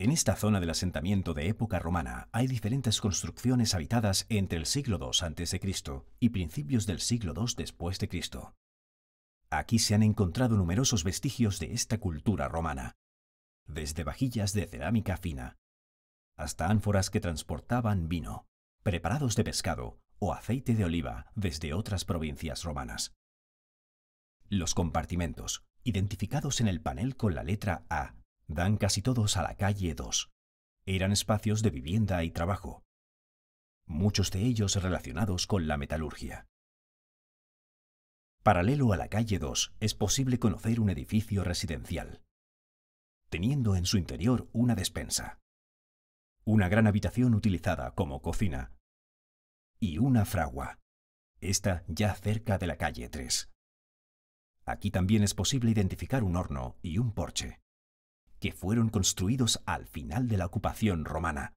En esta zona del asentamiento de época romana hay diferentes construcciones habitadas entre el siglo II a.C. y principios del siglo II después de Cristo. Aquí se han encontrado numerosos vestigios de esta cultura romana, desde vajillas de cerámica fina hasta ánforas que transportaban vino, preparados de pescado o aceite de oliva desde otras provincias romanas. Los compartimentos, identificados en el panel con la letra A dan casi todos a la calle 2. Eran espacios de vivienda y trabajo, muchos de ellos relacionados con la metalurgia. Paralelo a la calle 2 es posible conocer un edificio residencial, teniendo en su interior una despensa, una gran habitación utilizada como cocina y una fragua, esta ya cerca de la calle 3. Aquí también es posible identificar un horno y un porche que fueron construidos al final de la ocupación romana.